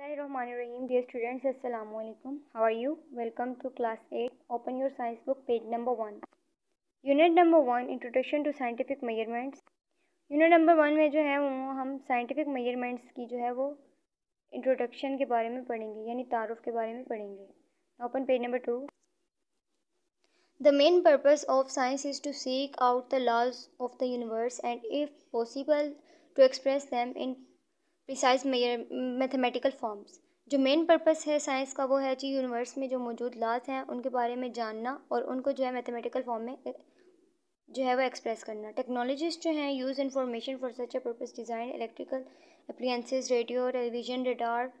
रहीम dear students अस्सलाम वालेकुम how are you welcome to class eight open your science book page number one unit number one introduction to scientific measurements unit number one में जो है वो हम scientific measurements की जो है वो इंट्रोडक्शन के बारे में पढ़ेंगे यानी तारुफ के बारे में पढ़ेंगे open page number two the main purpose of science is to seek out the laws of the universe and if possible to express them in precise mathematical forms जो मेन पर्पस है साइंस का वो है जी universe में जो मौजूद लाज हैं उनके बारे में जानना और उनको जो है मैथमेटिकल फॉर्म में जो है वो एक्सप्रेस करना टेक्नोलॉजीज जो हैं use information for such a purpose design electrical appliances radio television radar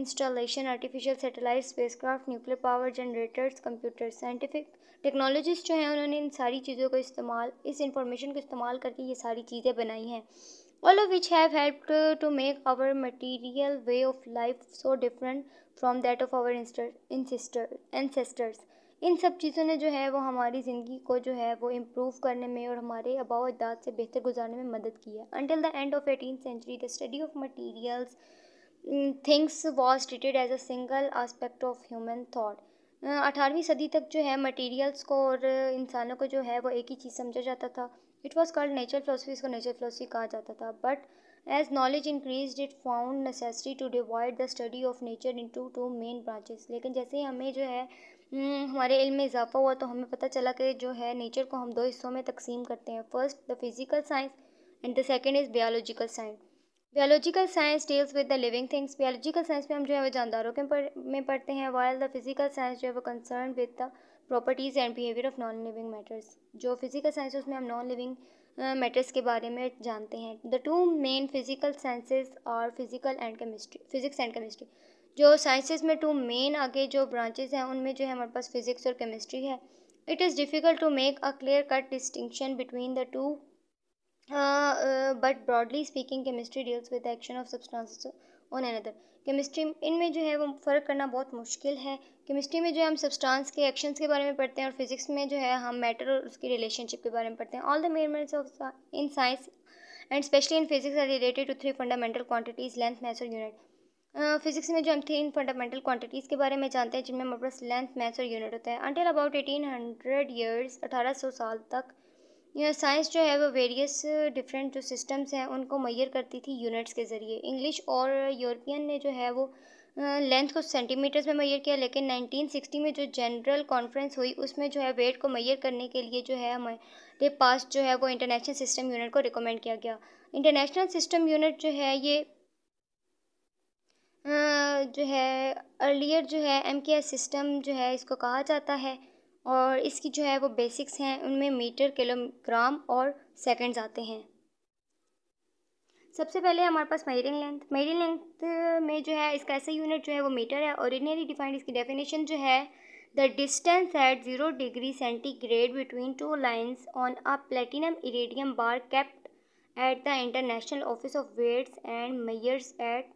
installation artificial satellite space craft nuclear power generators computer scientific technologies जो हैं उन्होंने इन सारी चीज़ों का इस्तेमाल इस इंफॉर्मेशन को इस्तेमाल करके ये सारी चीज़ें बनाई हैं all of which have helped uh, to make our material way of life so different from that of our ancestors इन सब चीज़ों ने जो है वो हमारी ज़िंदगी को जो है वो इम्प्रूव करने में और हमारे अबाव अजदाद से बेहतर गुजारने में मदद की है until the end of eighteen century the study of materials things was treated as a single aspect of human thought अठारहवीं सदी तक जो है मटीरियल्स को और uh, इंसानों को जो है वो एक ही चीज़ समझा जाता था it was called nature philosophy इसको नेचर फिलोसफी कहा जाता था but as knowledge increase it found necessary to divide the study of nature into two main branches लेकिन जैसे ही हमें जो है हम्म, हमारे इल्म में इजाफा हुआ तो हमें पता चला कि जो है नेचर को हम दो हिस्सों में तकसीम करते हैं first the physical science and the second is biological science biological science deals with the living things biological science में हम जो है वो जानदारों के में पढ़ते हैं वाइल द फिज़िकल साइंस जो है वो concern with the properties and behaviour of non living matters जो फिज़िकल साइंस उसमें हम नॉन लिविंग मैटर्स के बारे में जानते हैं the two main physical sciences और physical and chemistry physics and chemistry जो साइंसेज में टू मेन आगे जो ब्रांचेज हैं उनमें जो है हमारे पास फिज़िक्स और केमिस्ट्री है it is difficult to make a clear cut distinction between the two but broadly speaking chemistry deals with action of substances on another chemistry इनमें जो है वो फ़र्क करना बहुत मुश्किल है केमिस्ट्री में जो है हम सब्सटेंस के एक्शंस के बारे में पढ़ते हैं और फिजिक्स में जो है हम मैटर और उसकी रिलेशनशिप के बारे में पढ़ते हैं all the measurements of in science and specially in physics are related to three fundamental quantities length mass और यूनिट फिजिक्स में जो हम थ्री फंडामेंटल क्वांटिटीज़ के बारे में जानते हैं जिनमें हमारे पास लेंथ मैथ्स और यूनिट होता है until about eighteen hundred years अठारह सौ साल तक यह साइंस जो है वो वेरियस डिफरेंट जो सिस्टम्स हैं उनको मैयर करती थी यूनिट्स के ज़रिए इंग्लिश और यूरोपियन ने जो है वो लेंथ को सेंटीमीटर्स में मैयर किया लेकिन 1960 में जो जनरल कॉन्फ्रेंस हुई उसमें जो है वेट को मैयर करने के लिए जो है हमारे पास जो है वो इंटरनेशनल सिस्टम यूनिट को रिकमेंड किया गया इंटरनेशनल सिस्टम यूनिट जो है ये जो है अर्लियर जो है एम के एस सिस्टम जो है इसको कहा जाता है और इसकी जो है वो बेसिक्स हैं उनमें मीटर किलोग्राम और सेकंड्स आते हैं सबसे पहले हमारे पास मेरिन लेंथ मेरिन लेंथ में जो है इसका ऐसा यूनिट जो है वो मीटर है ऑर्डिनरी डिफाइंड इसकी डेफिनेशन जो है the distance at zero degree centigrade between two lines on a platinum iridium bar kept at the international office of weights and measures at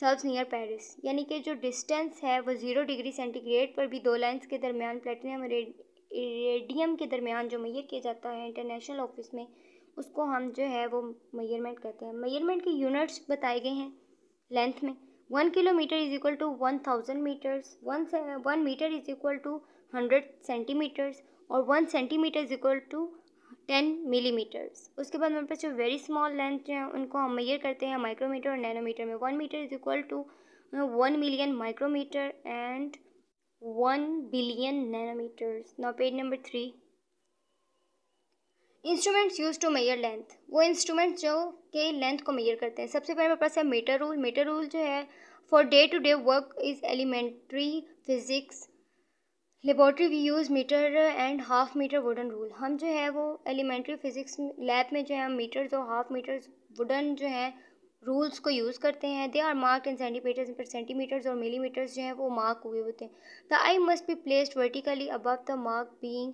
Sevres near Paris यानी कि जो distance है वो zero degree centigrade पर भी दो lines के दरमियान प्लेटिनियम रेडियम के दरमियान जो मैयर किया जाता है इंटरनेशनल ऑफिस में उसको हम जो है वो मैयरमेंट कहते हैं मैयरमेंट के यूनिट्स बताए गए हैं लेंथ में one kilometre is equal to one thousand metres one one metre is equal to hundred centimetres और one centimetre is equal to ten millimetres उसके बाद हमारे पास जो वेरी स्मॉल लेंथ हैं उनको हम मेयर करते हैं माइक्रोमीटर और नैनोमीटर में one metre is equal to one million micrometre and one billion nanometres now page number three instruments use to measure length वो इंस्ट्रूमेंट्स जो के लेंथ को मेयर करते हैं सबसे पहले हमारे पास है मीटर रूल मीटर रूल जो है for day to day work is elementary physics laboratory we use metre and half metre wooden rule हम जो है वो एलिमेंट्री फिज़िक्स लैब में जो है हम मीटर्स और हाफ मीटर्स वुडन जो है रूल्स को यूज़ करते हैं they are mark in centimetres पर सेंटीमीटर्स और मिलीमीटर्स जो हैं वो मार्क हुए होते हैं the eye must be placed vertically above the mark being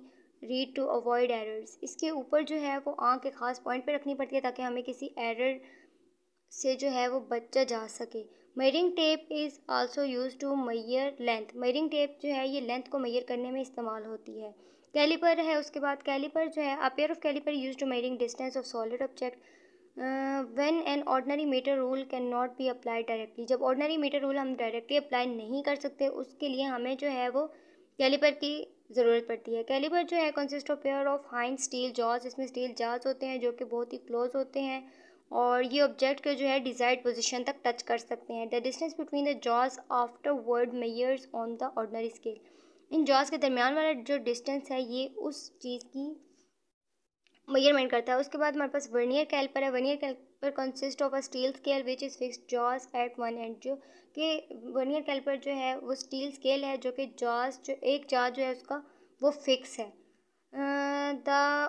read to avoid errors इसके ऊपर जो है वो आँख के ख़ास पॉइंट पे रखनी पड़ती है ताकि हमें किसी एरर से जो है वो बचा जा सके measuring tape is also use to measure length measuring tape जो है ये लेंथ को मैयर करने में इस्तेमाल होती है कैलीपर है उसके बाद कैलीपर जो है a pair of caliper use to measuring distance of solid object when an ordinary metre rule can not be apply directly जब ऑर्डनरी मीटर रूल हम डायरेक्टली अप्लाई नहीं कर सकते उसके लिए हमें जो है वो कैलीपर की ज़रूरत पड़ती है कैलीपर जो है कंसिस्ट ऑफ पेयर ऑफ हाइन स्टील जॉज इसमें स्टील जॉज होते हैं जो कि बहुत ही क्लोज होते हैं और ये ऑब्जेक्ट को जो है डिजायर्ड पोजीशन तक टच कर सकते हैं the distance between the jaws afterward measures on the ordinary scale इन जॉज के दरमियान वाला जो डिस्टेंस है ये उस चीज़ की मेजरमेंट करता है उसके बाद हमारे पास वर्नियर कैलपर है vernier caliper consist of a steel scale which is fix jaws at one end जो कि वर्नियर कैलपर जो है वो स्टील स्केल है जो कि जॉज जो एक जॉज जो है उसका वो फिक्स है the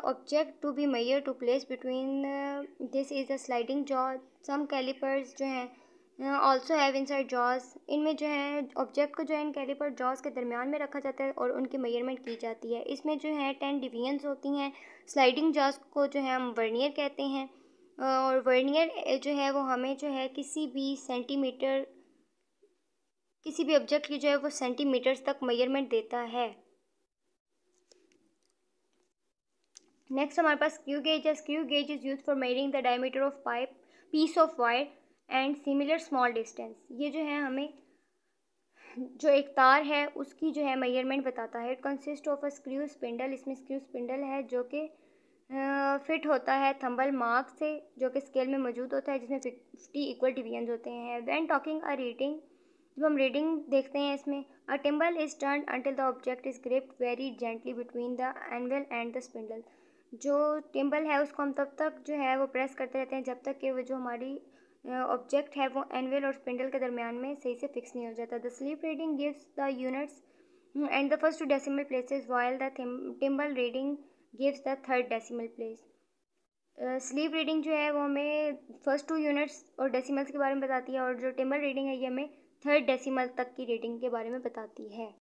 object to be measure to place between this is a sliding jaws some calipers also have ऑल्सो हैव इन साइड जॉज इनमें जो है ऑब्जेक्ट को जो है इन कैलिपर जॉज के दरमियान में रखा जाता है और उनकी मैयरमेंट की जाती है इसमें जो है टेन डिवीजन्स होती हैं स्लाइडिंग जॉज को जो है हम वर्नियर कहते हैं uh, और वर्नियर uh, जो है वो हमें जो है किसी भी सेंटीमीटर किसी भी ऑब्जेक्ट की जो है वो सेंटीमीटर्स तक मेजरमेंट देता है नेक्स्ट हमारे पास क्यू गेज है क्यू gauge is use for measuring the diameter of pipe piece of wire and similar small distance ये जो है हमें जो एक तार है उसकी जो है मेजरमेंट बताता है it consist of a screw spindle इसमें स्क्रू स्पिंडल है जो कि फिट होता है थंबल मार्क से जो कि स्केल में मौजूद होता है जिसमें फिफ्टी इक्वल डिवीजन होते हैं वैन टॉकिंग अ रीडिंग जब हम रीडिंग देखते हैं इसमें a thimble is turn until the object is gripped very gently between the anvil and the spindle जो टिम्बल है उसको हम तब तक जो है वो प्रेस करते रहते हैं जब तक कि वो जो हमारी ऑब्जेक्ट है वो एनवेल और स्पिंडल के दरमियान में सही से फिक्स नहीं हो जाता the sleeve reading gives the units and the first two decimal places while the thimble reading gives the third decimal place sleeve reading जो है वो हमें फर्स्ट टू यूनिट्स और डेसीमल्स के बारे में बताती है और जो टिम्बल रीडिंग है ये हमें थर्ड डेसीमल तक की रीडिंग के बारे में बताती है